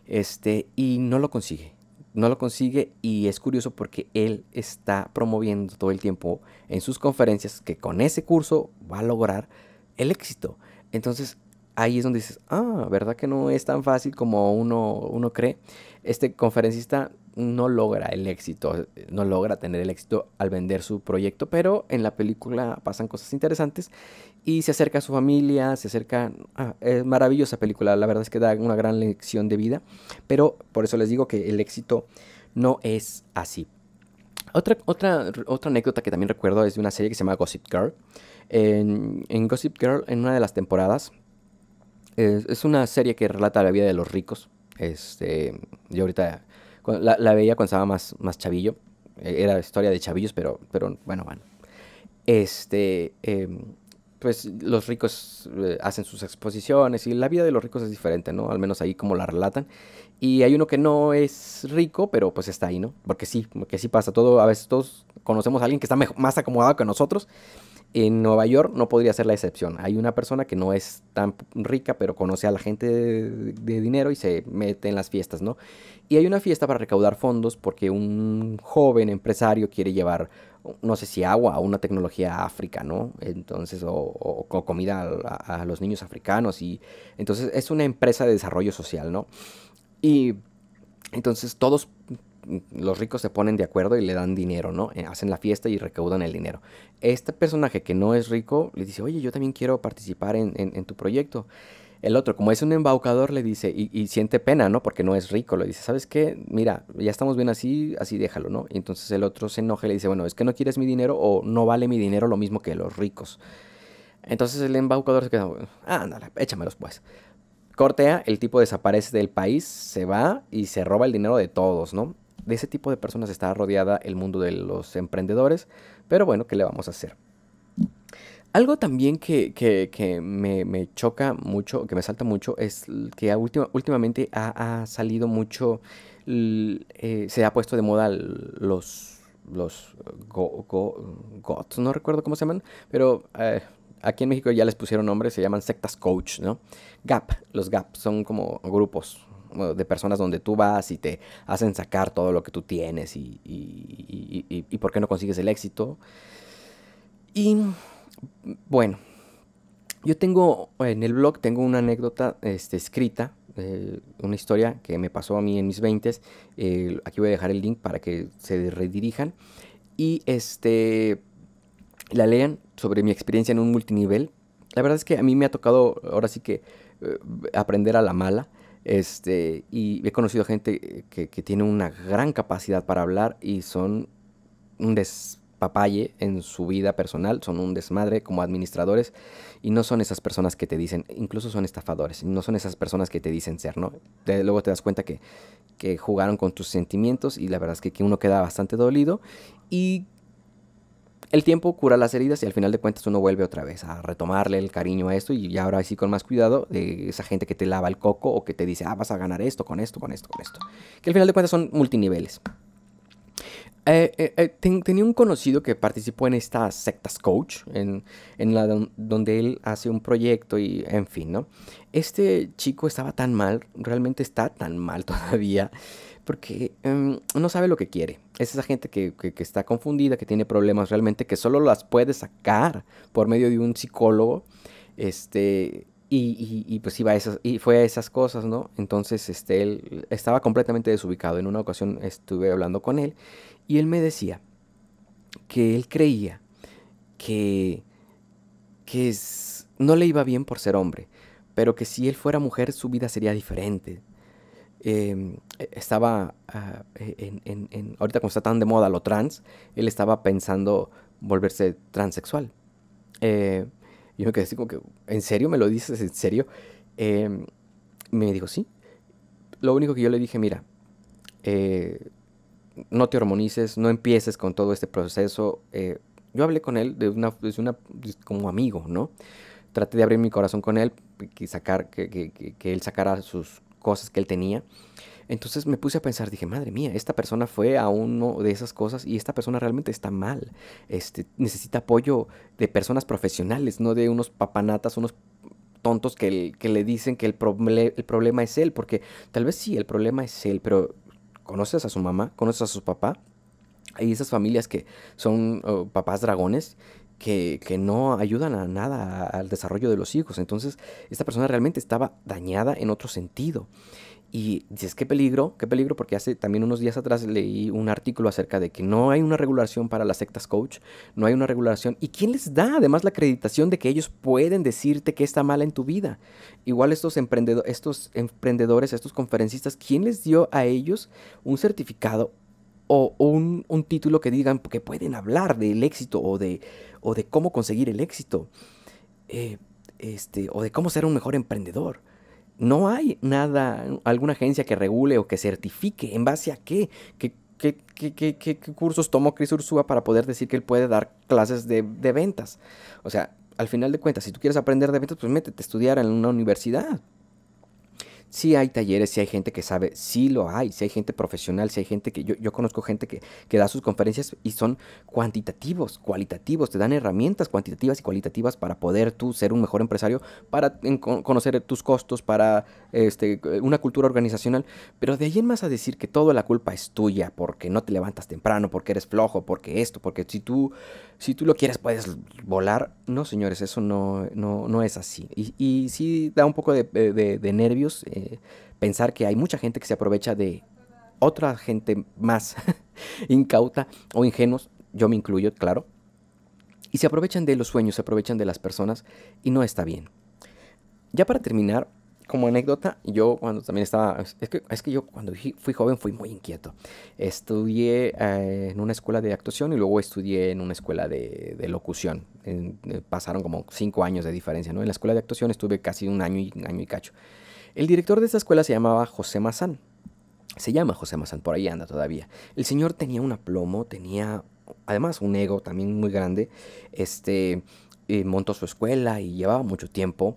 este, y no lo consigue. No lo consigue y es curioso porque él está promoviendo todo el tiempo en sus conferencias que con ese curso va a lograr el éxito. Entonces ahí es donde dices, ah, ¿verdad que no es tan fácil como uno, uno cree? Este conferencista no logra el éxito, no logra tener el éxito al vender su proyecto, pero en la película pasan cosas interesantes y se acerca a su familia, se acerca... Ah, es maravillosa película, la verdad es que da una gran lección de vida, pero por eso les digo que el éxito no es así. Otra, otra, otra anécdota que también recuerdo es de una serie que se llama Gossip Girl en, Gossip Girl, en una de las temporadas, es, una serie que relata la vida de los ricos. Este, yo ahorita la, veía cuando estaba más, más chavillo. E, era historia de chavillos, pero, pero bueno, bueno. Este, em, pues los ricos eh, hacen sus exposiciones y la vida de los ricos es diferente, ¿no? Al menos ahí como la relatan. Y hay uno que no es rico, pero pues está ahí, ¿no? Porque sí, porque sí pasa todo. A veces todos conocemos a alguien que está más acomodado que nosotros en Nueva York no podría ser la excepción. Hay una persona que no es tan rica, pero conoce a la gente de, dinero y se mete en las fiestas, ¿no? Y hay una fiesta para recaudar fondos porque un joven empresario quiere llevar, no sé si agua o una tecnología a África, ¿no? Entonces, o, comida a, a, los niños africanos. Y entonces es una empresa de desarrollo social, ¿no? Y entonces todos los ricos se ponen de acuerdo y le dan dinero, ¿no? Eh, hacen la fiesta y recaudan el dinero. Este personaje que no es rico le dice, oye, yo también quiero participar en, tu proyecto. El otro, como es un embaucador, le dice, y, siente pena, ¿no? Porque no es rico, le dice, ¿sabes qué? Mira, ya estamos bien así, así déjalo, ¿no? Y entonces el otro se enoja y le dice, bueno, es que no quieres mi dinero o no vale mi dinero lo mismo que los ricos. Entonces el embaucador se queda, ah, ándale, échamelos pues. Cortea, el tipo desaparece del país, se va y se roba el dinero de todos, ¿no? de ese tipo de personas está rodeada el mundo de los emprendedores, pero bueno, ¿qué le vamos a hacer? Algo también que, que, me, choca mucho, que me salta mucho, es que últimamente ha, salido mucho, eh, se ha puesto de moda los, los go, go, gots, no recuerdo cómo se llaman, pero eh, aquí en México ya les pusieron nombres, se llaman sectas coach, ¿no? GAP, los GAP son como grupos, de personas donde tú vas y te hacen sacar todo lo que tú tienes y, por qué no consigues el éxito. Y bueno, yo tengo en el blog, tengo una anécdota este, escrita, eh, una historia que me pasó a mí en mis 20. aquí voy a dejar el link para que se redirijan. Y este, la lean sobre mi experiencia en un multinivel. La verdad es que a mí me ha tocado ahora sí que eh, aprender a la mala. Este, y he conocido gente eh, que, tiene una gran capacidad para hablar y son un despapalle en su vida personal, son un desmadre como administradores y no son esas personas que te dicen, incluso son estafadores, no son esas personas que te dicen ser, ¿no? luego te das cuenta que, jugaron con tus sentimientos y la verdad es que, que uno queda bastante dolido y el tiempo cura las heridas y al final de cuentas uno vuelve otra vez a retomarle el cariño a esto y ahora sí con más cuidado de esa gente que te lava el coco o que te dice, ah, vas a ganar esto, con esto, con esto, con esto. Que al final de cuentas son multiniveles. Eh, eh, eh, tenía un conocido que participó en estas sectas coach, en, en la donde él hace un proyecto y en fin, ¿no? Este chico estaba tan mal, realmente está tan mal todavía, porque em, no sabe lo que quiere. Es esa gente que, está confundida, que tiene problemas realmente, que solo las puede sacar por medio de un psicólogo. Este, y, pues iba y fue a esas cosas, ¿no? Entonces, este, él estaba completamente desubicado. En una ocasión estuve hablando con él y él me decía que él creía que, que no le iba bien por ser hombre, pero que si él fuera mujer su vida sería diferente, Em, e, estaba, ah, e, en, ahorita como está tan de moda lo trans, él estaba pensando volverse transexual. Eh, yo me quedé así como que, ¿en serio me lo dices? ¿En serio? Em, me dijo, sí. Lo único que yo le dije, mira, eh, no te hormonices, no empieces con todo este proceso. Eh, yo hablé con él de una, como amigo, ¿no? Traté de abrir mi corazón con él y sacar, que, que, que él sacara sus cosas que él tenía. Entonces me puse a pensar, dije, madre mía, esta persona fue a uno de esas cosas y esta persona realmente está mal. Este, necesita apoyo de personas profesionales, no de unos papanatas, unos tontos que, le dicen que el, el problema es él, porque tal vez sí, el problema es él, pero conoces a su mamá, conoces a su papá, hay esas familias que son oh, papás dragones que, no ayudan a nada al desarrollo de los hijos. Entonces, esta persona realmente estaba dañada en otro sentido. Y dices, qué peligro, qué peligro, porque hace también unos días atrás leí un artículo acerca de que no hay una regulación para las sectas coach, no hay una regulación. ¿Y quién les da además la acreditación de que ellos pueden decirte que está mal en tu vida? Igual estos, emprendedores estos emprendedores, estos conferencistas, ¿quién les dio a ellos un certificado o un, título que digan que pueden hablar del éxito o de, o de cómo conseguir el éxito eh, este, o de cómo ser un mejor emprendedor. No hay nada, alguna agencia que regule o que certifique en base a qué, qué, cursos tomó Chris Ursúa para poder decir que él puede dar clases de, de ventas. O sea, al final de cuentas, si tú quieres aprender de ventas, pues métete a estudiar en una universidad sí hay talleres, sí hay gente que sabe, sí lo hay, si hay gente profesional, si hay gente que yo, yo conozco gente que, da sus conferencias y son cuantitativos, cualitativos, te dan herramientas cuantitativas y cualitativas para poder tú ser un mejor empresario, para conocer tus costos, para este, una cultura organizacional, pero de ahí en más a decir que toda la culpa es tuya porque no te levantas temprano, porque eres flojo, porque esto, porque si tú, si tú lo quieres puedes volar, no señores, eso no, no, es así. Y, y sí da un poco de, nervios. Eh, eh, pensar que hay mucha gente que se aprovecha de otra gente más incauta o ingenuos, yo me incluyo, claro, y se aprovechan de los sueños, se aprovechan de las personas y no está bien. Ya para terminar, como anécdota, yo cuando también estaba, es que, yo cuando fui joven fui muy inquieto. Estudié eh, en una escuela de actuación y luego estudié en una escuela de, locución. Eh, pasaron como cinco años de diferencia, ¿no? En la escuela de actuación estuve casi un año y, un año y cacho. El director de esta escuela se llamaba José Mazán. Se llama José Mazán, por ahí anda todavía. El señor tenía un aplomo, tenía además un ego también muy grande. Este eh, montó su escuela y llevaba mucho tiempo.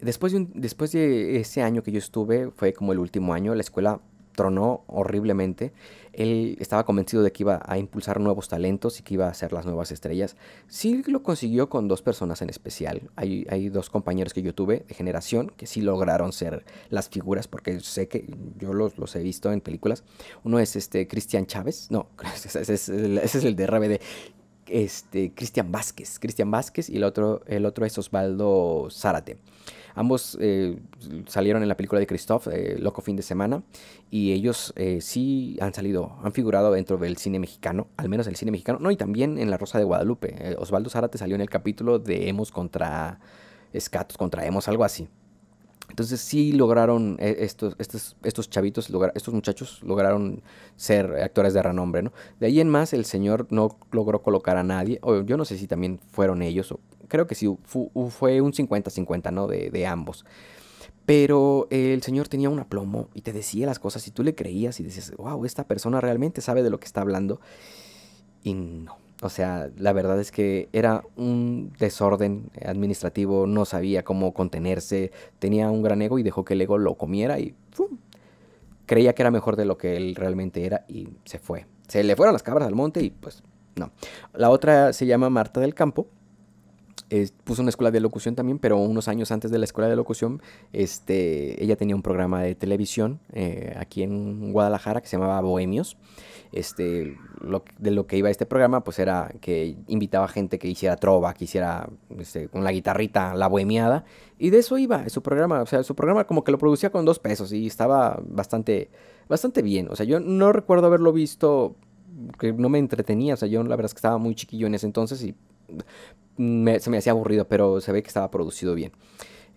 Después de, después de ese año que yo estuve, fue como el último año, la escuela tronó horriblemente. Él estaba convencido de que iba a impulsar nuevos talentos y que iba a ser las nuevas estrellas. Sí lo consiguió con dos personas en especial. Hay, dos compañeros que yo tuve de generación que sí lograron ser las figuras, porque sé que yo los, los he visto en películas. Uno es este Cristian Chávez, no, ese es, es el de RBD este, Cristian Vázquez, Cristian Vázquez y el otro, el otro es Osvaldo Zárate. Ambos eh, salieron en la película de Christoph, eh, Loco Fin de Semana, y ellos eh, sí han salido, han figurado dentro del cine mexicano, al menos el cine mexicano, no, y también en La Rosa de Guadalupe. Osvaldo Zárate salió en el capítulo de Hemos contra Escatos, contra Hemos, algo así. Entonces sí lograron, estos, estos, estos chavitos, estos muchachos lograron ser actores de renombre, ¿no? De ahí en más el señor no logró colocar a nadie, yo no sé si también fueron ellos o creo que sí, fue un 50-50, ¿no? De, ambos. Pero el señor tenía un aplomo y te decía las cosas y tú le creías y decías, wow, esta persona realmente sabe de lo que está hablando. Y no. O sea, la verdad es que era un desorden administrativo, no sabía cómo contenerse, tenía un gran ego y dejó que el ego lo comiera y creía que era mejor de lo que él realmente era y se fue. Se le fueron las cabras al monte y pues no. La otra se llama Marta del Campo puso una escuela de locución también, pero unos años antes de la escuela de locución, este, ella tenía un programa de televisión eh, aquí en Guadalajara que se llamaba Bohemios. Este, de lo que iba este programa, pues era que invitaba gente que hiciera trova, que hiciera este, con la guitarrita, la bohemiada, y de eso iba su programa. O sea, su programa como que lo producía con dos pesos y estaba bastante, bastante bien. O sea, yo no recuerdo haberlo visto que no me entretenía. O sea, yo la verdad es que estaba muy chiquillo en ese entonces y se me hacía aburrido, pero se ve que estaba producido bien.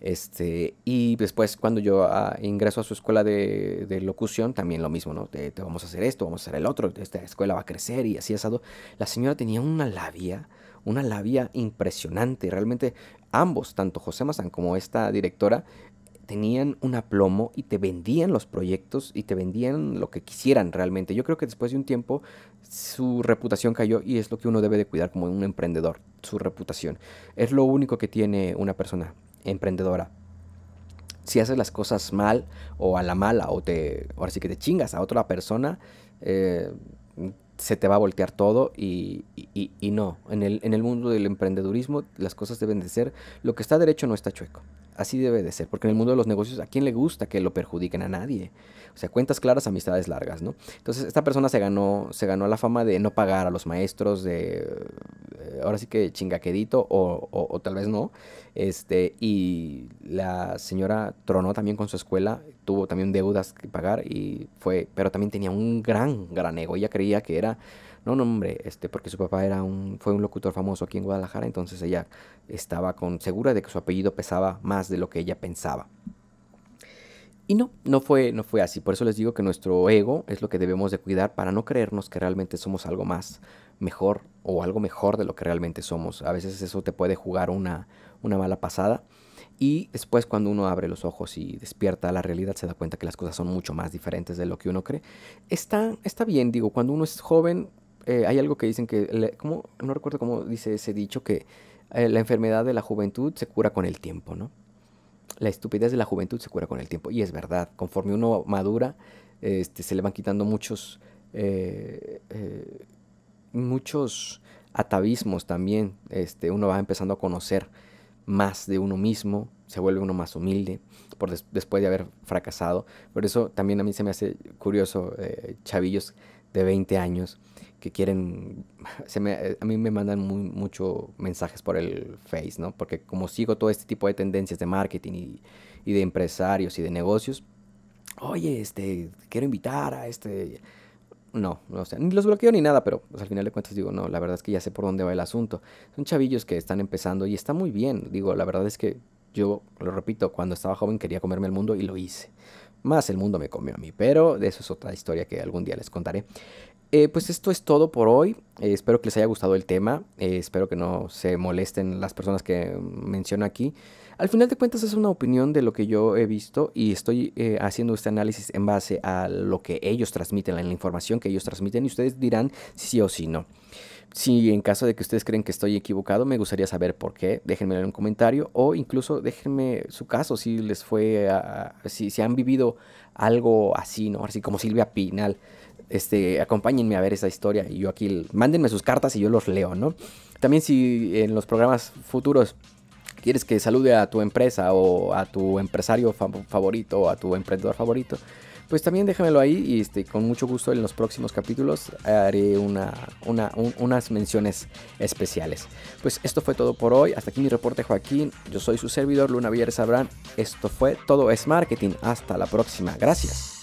Este, y después cuando yo ah, ingreso a su escuela de, locución, también lo mismo, ¿no? Te, vamos a hacer esto, vamos a hacer el otro, esta escuela va a crecer y así sido. La señora tenía una labia, una labia impresionante. Realmente ambos, tanto José Mazán como esta directora, tenían un aplomo y te vendían los proyectos y te vendían lo que quisieran realmente. Yo creo que después de un tiempo su reputación cayó y es lo que uno debe de cuidar como un emprendedor, su reputación. Es lo único que tiene una persona emprendedora. Si haces las cosas mal o a la mala o te, que te chingas a otra persona, eh, se te va a voltear todo y, no. En el, en el mundo del emprendedurismo las cosas deben de ser, lo que está derecho no está chueco. Así debe de ser, porque en el mundo de los negocios, ¿a quién le gusta que lo perjudiquen? A nadie. O sea, cuentas claras, amistades largas, ¿no? Entonces, esta persona se ganó, se ganó la fama de no pagar a los maestros, de eh, ahora sí que chingaquedito, o, o, o, tal vez no. Este, y la señora tronó también con su escuela, tuvo también deudas que pagar, y fue, pero también tenía un gran, gran ego. Ella creía que era no, no, hombre, este, porque su papá era un, fue un locutor famoso aquí en Guadalajara, entonces ella estaba con, segura de que su apellido pesaba más de lo que ella pensaba. Y no, no fue, no fue así. Por eso les digo que nuestro ego es lo que debemos de cuidar para no creernos que realmente somos algo más mejor o algo mejor de lo que realmente somos. A veces eso te puede jugar una, una mala pasada. Y después cuando uno abre los ojos y despierta a la realidad, se da cuenta que las cosas son mucho más diferentes de lo que uno cree. Está, está bien, digo, cuando uno es joven, eh, hay algo que dicen que, no recuerdo cómo dice ese dicho, que eh, la enfermedad de la juventud se cura con el tiempo, ¿no? La estupidez de la juventud se cura con el tiempo. Y es verdad, conforme uno madura, este, se le van quitando muchos, eh, muchos atavismos también. Este, uno va empezando a conocer más de uno mismo, se vuelve uno más humilde por después de haber fracasado. Por eso también a mí se me hace curioso, chavillos de 20 años que quieren, a mí me mandan muy, mucho mensajes por el Face, ¿no? Porque como sigo todo este tipo de tendencias de marketing y, de empresarios y de negocios, oye, este, quiero invitar a este... No, no sé, ni los bloqueo ni nada, pero pues, al final de cuentas digo, no, la verdad es que ya sé por dónde va el asunto. Son chavillos que están empezando y está muy bien. Digo, la verdad es que yo, lo repito, cuando estaba joven quería comerme el mundo y lo hice. Más el mundo me comió a mí, pero de eso es otra historia que algún día les contaré. Eh, pues esto es todo por hoy. Eh, espero que les haya gustado el tema. Eh, espero que no se molesten las personas que menciono aquí. Al final de cuentas es una opinión de lo que yo he visto y estoy haciendo este análisis en base a lo que ellos transmiten, a la información que ellos transmiten y ustedes dirán si sí o si no. Si en caso de que ustedes creen que estoy equivocado, me gustaría saber por qué. Déjenme en un comentario o incluso déjenme su caso si les fue, si, si han vivido algo así, ¿no? Así como Silvia Pinal. Este, acompáñenme a ver esa historia y yo aquí, mándenme sus cartas y yo los leo, ¿no? También si en los programas futuros quieres que salude a tu empresa o a tu empresario favorito o a tu emprendedor favorito, pues también déjamelo ahí y este, con mucho gusto en los próximos capítulos haré una, unas menciones especiales. Pues esto fue todo por hoy. Hasta aquí mi reporte Joaquín. Yo soy su servidor Luna Villar Sabrán. Esto fue Todo es Marketing. Hasta la próxima. Gracias.